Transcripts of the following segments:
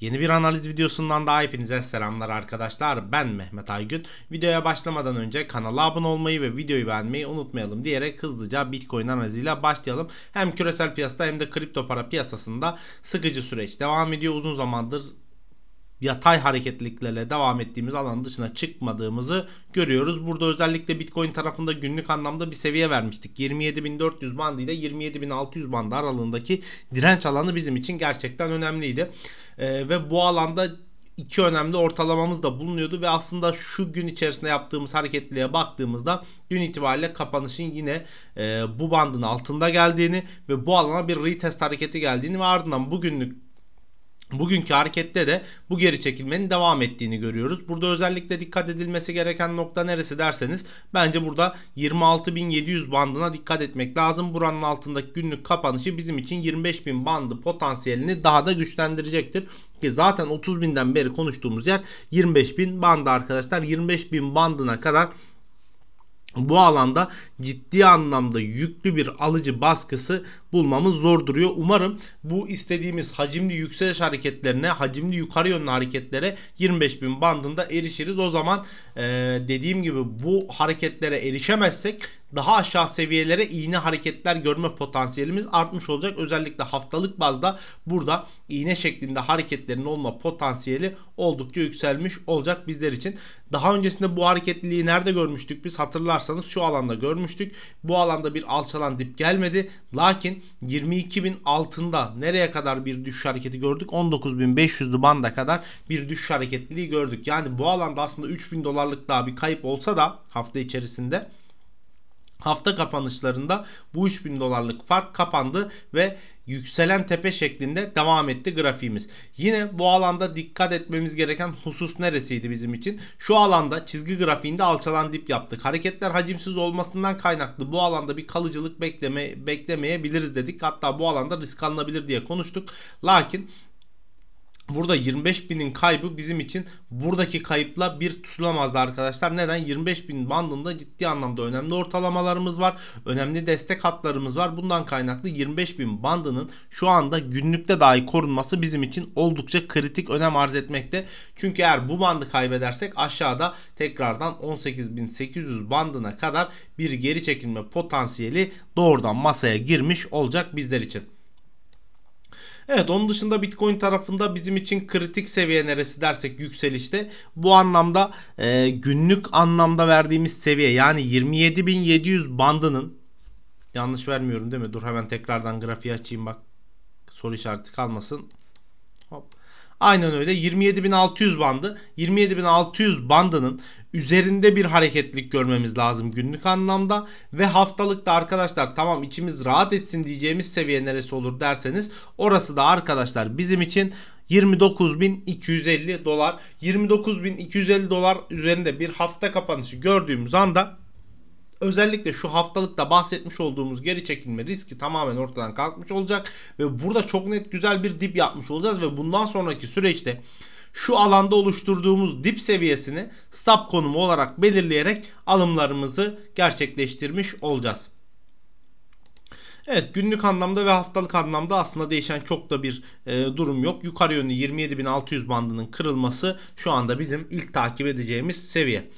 Yeni bir analiz videosundan daha hepinize selamlar arkadaşlar. Ben Mehmet Aygün. Videoya başlamadan önce kanala abone olmayı ve videoyu beğenmeyi unutmayalım diyerek hızlıca Bitcoin analiziyle başlayalım. Hem küresel piyasada hem de kripto para piyasasında sıkıcı süreç devam ediyor. Uzun zamandır yatay hareketliklerle devam ettiğimiz alanın dışına çıkmadığımızı görüyoruz. Burada özellikle Bitcoin tarafında günlük anlamda bir seviye vermiştik. 27.400 bandı ile 27.600 bandı aralığındaki direnç alanı bizim için gerçekten önemliydi. Ee, ve bu alanda iki önemli ortalamamız da bulunuyordu ve aslında şu gün içerisinde yaptığımız hareketliliğe baktığımızda dün itibariyle kapanışın yine e, bu bandın altında geldiğini ve bu alana bir retest hareketi geldiğini ve ardından bugünlük Bugünkü harekette de bu geri çekilmenin devam ettiğini görüyoruz. Burada özellikle dikkat edilmesi gereken nokta neresi derseniz bence burada 26.700 bandına dikkat etmek lazım. Buranın altındaki günlük kapanışı bizim için 25.000 bandı potansiyelini daha da güçlendirecektir. Ki zaten 30.000'den beri konuştuğumuz yer 25.000 bandı arkadaşlar. 25.000 bandına kadar bu alanda ciddi anlamda yüklü bir alıcı baskısı bulmamız zor duruyor. Umarım bu istediğimiz hacimli yükseliş hareketlerine, hacimli yukarı yönlü hareketlere 25.000 bandında erişiriz. O zaman e, dediğim gibi bu hareketlere erişemezsek daha aşağı seviyelere iğne hareketler görme potansiyelimiz artmış olacak. Özellikle haftalık bazda burada iğne şeklinde hareketlerin olma potansiyeli oldukça yükselmiş olacak bizler için. Daha öncesinde bu hareketliliği nerede görmüştük biz hatırlarsanız şu alanda görmüştük. Bu alanda bir alçalan dip gelmedi. Lakin 22 bin altında nereye kadar bir düşüş hareketi gördük? 19.500'lü banda kadar bir düşüş hareketliliği gördük. Yani bu alanda aslında 3.000 dolarlık daha bir kayıp olsa da hafta içerisinde Hafta kapanışlarında bu 3000 dolarlık fark kapandı ve yükselen tepe şeklinde devam etti grafiğimiz. Yine bu alanda dikkat etmemiz gereken husus neresiydi bizim için? Şu alanda çizgi grafiğinde alçalan dip yaptık. Hareketler hacimsiz olmasından kaynaklı bu alanda bir kalıcılık bekleme, beklemeyebiliriz dedik. Hatta bu alanda risk alınabilir diye konuştuk. Lakin Burada 25 binin kaybı bizim için buradaki kayıpla bir tutulamazdı arkadaşlar. Neden? 25 bin bandında ciddi anlamda önemli ortalamalarımız var. Önemli destek hatlarımız var. Bundan kaynaklı 25 bin bandının şu anda günlükte dahi korunması bizim için oldukça kritik önem arz etmekte. Çünkü eğer bu bandı kaybedersek aşağıda tekrardan 18.800 bandına kadar bir geri çekilme potansiyeli doğrudan masaya girmiş olacak bizler için. Evet onun dışında Bitcoin tarafında bizim için kritik seviye neresi dersek yükselişte bu anlamda e, günlük anlamda verdiğimiz seviye yani 27.700 bandının yanlış vermiyorum değil mi? Dur hemen tekrardan grafiği açayım bak soru işareti kalmasın. Hop. Aynen öyle 27.600 bandı 27.600 bandının üzerinde bir hareketlik görmemiz lazım günlük anlamda ve haftalıkta arkadaşlar tamam içimiz rahat etsin diyeceğimiz seviye neresi olur derseniz orası da arkadaşlar bizim için 29.250 dolar 29.250 dolar üzerinde bir hafta kapanışı gördüğümüz anda özellikle şu haftalıkta bahsetmiş olduğumuz geri çekilme riski tamamen ortadan kalkmış olacak ve burada çok net güzel bir dip yapmış olacağız ve bundan sonraki süreçte şu alanda oluşturduğumuz dip seviyesini stop konumu olarak belirleyerek alımlarımızı gerçekleştirmiş olacağız. Evet günlük anlamda ve haftalık anlamda aslında değişen çok da bir e, durum yok. Yukarı yönlü 27.600 bandının kırılması şu anda bizim ilk takip edeceğimiz seviye.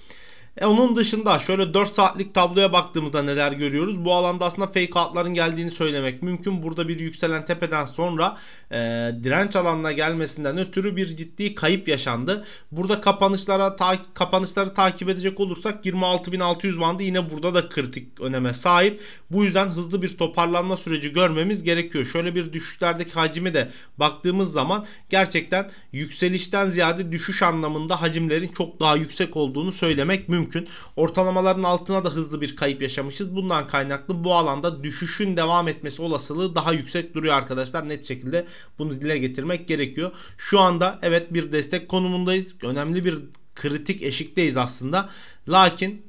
E onun dışında şöyle 4 saatlik tabloya baktığımızda neler görüyoruz? Bu alanda aslında fake outların geldiğini söylemek mümkün. Burada bir yükselen tepeden sonra e, direnç alanına gelmesinden ötürü bir ciddi kayıp yaşandı. Burada kapanışlara ta, kapanışları takip edecek olursak 26.600 bandı yine burada da kritik öneme sahip. Bu yüzden hızlı bir toparlanma süreci görmemiz gerekiyor. Şöyle bir düşüşlerdeki hacmi de baktığımız zaman gerçekten yükselişten ziyade düşüş anlamında hacimlerin çok daha yüksek olduğunu söylemek mümkün. Ortalamaların altına da hızlı bir kayıp yaşamışız. Bundan kaynaklı bu alanda düşüşün devam etmesi olasılığı daha yüksek duruyor arkadaşlar. Net şekilde bunu dile getirmek gerekiyor. Şu anda evet bir destek konumundayız. Önemli bir kritik eşikteyiz aslında. Lakin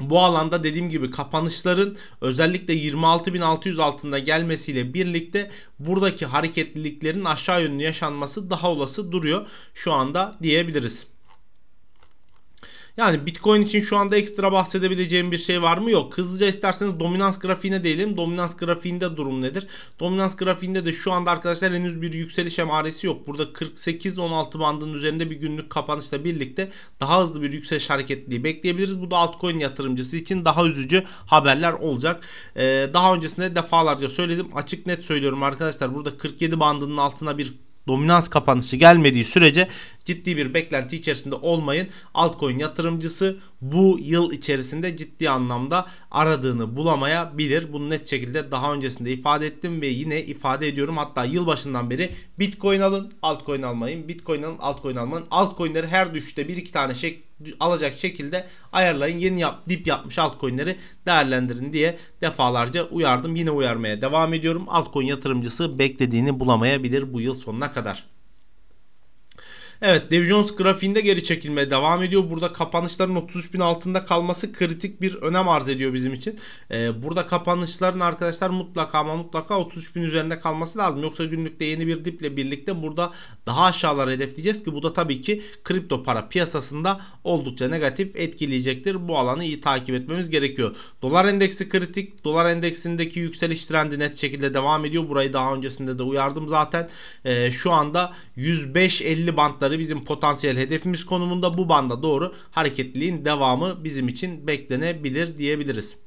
bu alanda dediğim gibi kapanışların özellikle 26.600 altında gelmesiyle birlikte buradaki hareketliliklerin aşağı yönlü yaşanması daha olası duruyor şu anda diyebiliriz. Yani Bitcoin için şu anda ekstra bahsedebileceğim bir şey var mı? Yok. Hızlıca isterseniz dominans grafiğine değinelim. Dominans grafiğinde durum nedir? Dominans grafiğinde de şu anda arkadaşlar henüz bir yükseliş emaresi yok. Burada 48-16 bandının üzerinde bir günlük kapanışla birlikte daha hızlı bir yükseliş hareketliği bekleyebiliriz. Bu da altcoin yatırımcısı için daha üzücü haberler olacak. Ee, daha öncesinde defalarca söyledim. Açık net söylüyorum arkadaşlar. Burada 47 bandının altına bir dominans kapanışı gelmediği sürece ciddi bir beklenti içerisinde olmayın. Altcoin yatırımcısı bu yıl içerisinde ciddi anlamda aradığını bulamayabilir. Bunu net şekilde daha öncesinde ifade ettim ve yine ifade ediyorum. Hatta yıl başından beri Bitcoin alın, altcoin almayın. Bitcoin alın, altcoin almayın. Altcoin'leri her düşüşte bir iki tane şekilde alacak şekilde ayarlayın. Yeni yap, dip yapmış altcoin'leri değerlendirin diye defalarca uyardım. Yine uyarmaya devam ediyorum. Altcoin yatırımcısı beklediğini bulamayabilir bu yıl sonuna kadar. Evet Dow Jones grafiğinde geri çekilmeye devam ediyor. Burada kapanışların 33.000 altında kalması kritik bir önem arz ediyor bizim için. Ee, burada kapanışların arkadaşlar mutlaka ama mutlaka 33.000 üzerinde kalması lazım. Yoksa günlükte yeni bir diple birlikte burada daha aşağılara hedefleyeceğiz ki bu da tabii ki kripto para piyasasında oldukça negatif etkileyecektir. Bu alanı iyi takip etmemiz gerekiyor. Dolar endeksi kritik. Dolar endeksindeki yükseliş trendi net şekilde devam ediyor. Burayı daha öncesinde de uyardım zaten. Ee, şu anda 105.50 bandları banları bizim potansiyel hedefimiz konumunda bu banda doğru hareketliliğin devamı bizim için beklenebilir diyebiliriz.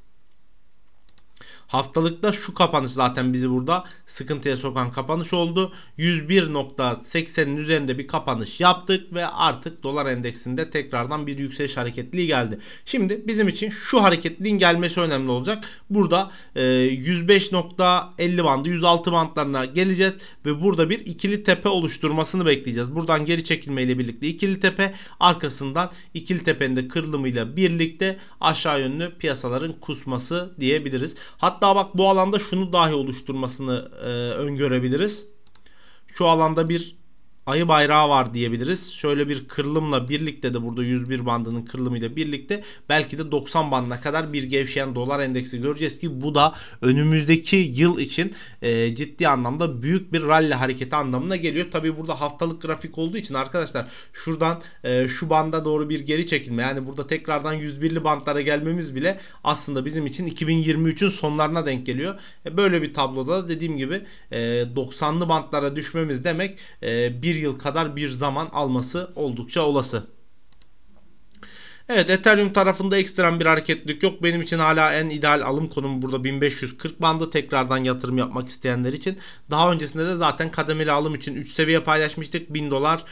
Haftalıkta şu kapanış zaten bizi burada sıkıntıya sokan kapanış oldu. 101.80'in üzerinde bir kapanış yaptık ve artık dolar endeksinde tekrardan bir yükseliş hareketliliği geldi. Şimdi bizim için şu hareketliliğin gelmesi önemli olacak. Burada e, 105.50 bandı 106 bandlarına geleceğiz ve burada bir ikili tepe oluşturmasını bekleyeceğiz. Buradan geri çekilmeyle birlikte ikili tepe arkasından ikili tepenin de kırılımıyla birlikte aşağı yönlü piyasaların kusması diyebiliriz. Hatta Hatta bak bu alanda şunu dahi oluşturmasını e, öngörebiliriz. Şu alanda bir ayı bayrağı var diyebiliriz. Şöyle bir kırılımla birlikte de burada 101 bandının kırılımıyla birlikte belki de 90 bandına kadar bir gevşeyen dolar endeksi göreceğiz ki bu da önümüzdeki yıl için e, ciddi anlamda büyük bir rally hareketi anlamına geliyor. Tabi burada haftalık grafik olduğu için arkadaşlar şuradan e, şu banda doğru bir geri çekilme yani burada tekrardan 101'li bandlara gelmemiz bile aslında bizim için 2023'ün sonlarına denk geliyor. E, böyle bir tabloda dediğim gibi e, 90'lı bandlara düşmemiz demek e, bir bir yıl kadar bir zaman alması oldukça olası. Evet Ethereum tarafında ekstrem bir hareketlilik yok. Benim için hala en ideal alım konumu burada 1540 bandı tekrardan yatırım yapmak isteyenler için. Daha öncesinde de zaten kademeli alım için 3 seviye paylaşmıştık. 1000 dolar,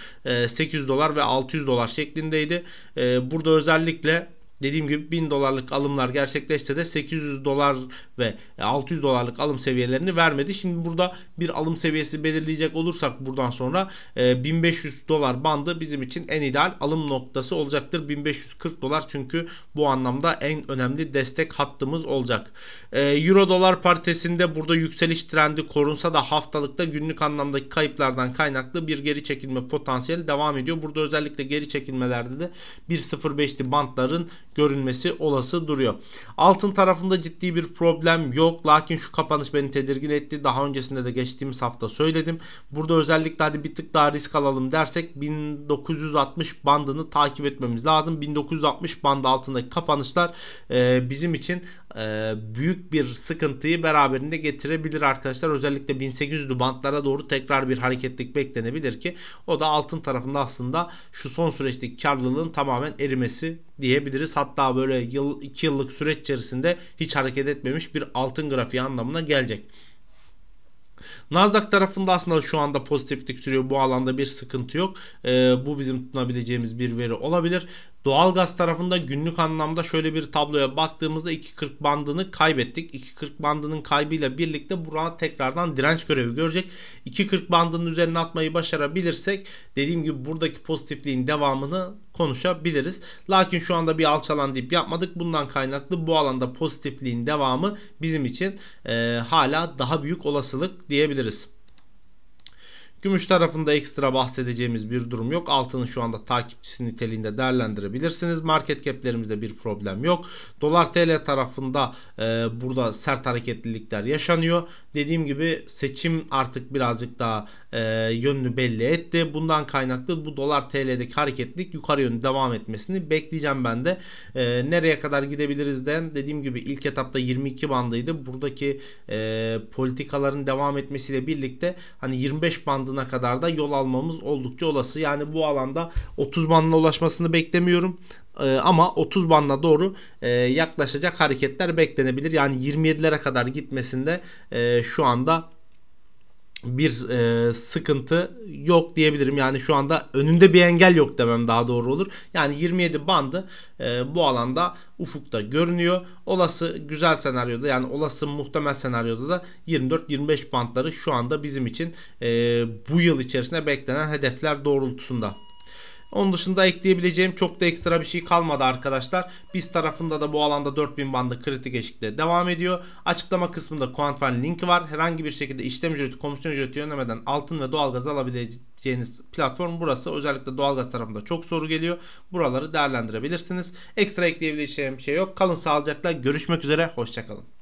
800 e, dolar ve 600 dolar şeklindeydi. E, burada özellikle dediğim gibi 1000 dolarlık alımlar gerçekleşti de 800 dolar ve 600 e, dolarlık alım seviyelerini vermedi. Şimdi burada bir alım seviyesi belirleyecek olursak buradan sonra 1500 e, dolar bandı bizim için en ideal alım noktası olacaktır. 1540 dolar çünkü bu anlamda en önemli destek hattımız olacak. E, Euro dolar partisinde burada yükseliş trendi korunsa da haftalıkta günlük anlamdaki kayıplardan kaynaklı bir geri çekilme potansiyeli devam ediyor. Burada özellikle geri çekilmelerde de 1.05'li bantların görünmesi olası duruyor. Altın tarafında ciddi bir problem yok. Lakin şu kapanış beni tedirgin etti. Daha öncesinde de geçtiğimiz hafta söyledim. Burada özellikle hadi bir tık daha risk alalım dersek 1960 bandını takip etmemiz lazım. 1960 bandı altındaki kapanışlar bizim için e, büyük bir sıkıntıyı beraberinde getirebilir arkadaşlar. Özellikle 1800'lü bantlara doğru tekrar bir hareketlik beklenebilir ki o da altın tarafında aslında şu son süreçteki karlılığın tamamen erimesi diyebiliriz. Hatta böyle yıl 2 yıllık süreç içerisinde hiç hareket etmemiş bir altın grafiği anlamına gelecek. Nasdaq tarafında aslında şu anda pozitiflik sürüyor. Bu alanda bir sıkıntı yok. E, bu bizim tutunabileceğimiz bir veri olabilir. Doğalgaz tarafında günlük anlamda şöyle bir tabloya baktığımızda 2.40 bandını kaybettik. 2.40 bandının kaybıyla birlikte burada tekrardan direnç görevi görecek. 2.40 bandının üzerine atmayı başarabilirsek dediğim gibi buradaki pozitifliğin devamını konuşabiliriz. Lakin şu anda bir alçalan dip yapmadık. Bundan kaynaklı bu alanda pozitifliğin devamı bizim için e, hala daha büyük olasılık diyebiliriz. Gümüş tarafında ekstra bahsedeceğimiz bir durum yok. Altının şu anda takipçisi niteliğinde değerlendirebilirsiniz. Market cap'lerimizde bir problem yok. Dolar TL tarafında e, burada sert hareketlilikler yaşanıyor. Dediğim gibi seçim artık birazcık daha e, yönünü belli etti. Bundan kaynaklı bu dolar TL'deki hareketlilik yukarı yönlü devam etmesini bekleyeceğim ben de. E, nereye kadar gidebiliriz den dediğim gibi ilk etapta 22 bandıydı. Buradaki e, politikaların devam etmesiyle birlikte hani 25 bandı bandına kadar da yol almamız oldukça olası. Yani bu alanda 30 bandına ulaşmasını beklemiyorum. Ee, ama 30 bandına doğru e, yaklaşacak hareketler beklenebilir. Yani 27'lere kadar gitmesinde e, şu anda bir e, sıkıntı yok diyebilirim. Yani şu anda önünde bir engel yok demem daha doğru olur. Yani 27 bandı e, bu alanda ufukta görünüyor. Olası güzel senaryoda yani olası muhtemel senaryoda da 24-25 bandları şu anda bizim için e, bu yıl içerisinde beklenen hedefler doğrultusunda. Onun dışında ekleyebileceğim çok da ekstra bir şey kalmadı arkadaşlar. Biz tarafında da bu alanda 4000 bandı kritik eşikte devam ediyor. Açıklama kısmında Quantfine linki var. Herhangi bir şekilde işlem ücreti, komisyon ücreti yönlemeden altın ve doğalgaz alabileceğiniz platform burası. Özellikle doğalgaz tarafında çok soru geliyor. Buraları değerlendirebilirsiniz. Ekstra ekleyebileceğim şey yok. Kalın sağlıcakla. Görüşmek üzere. Hoşçakalın.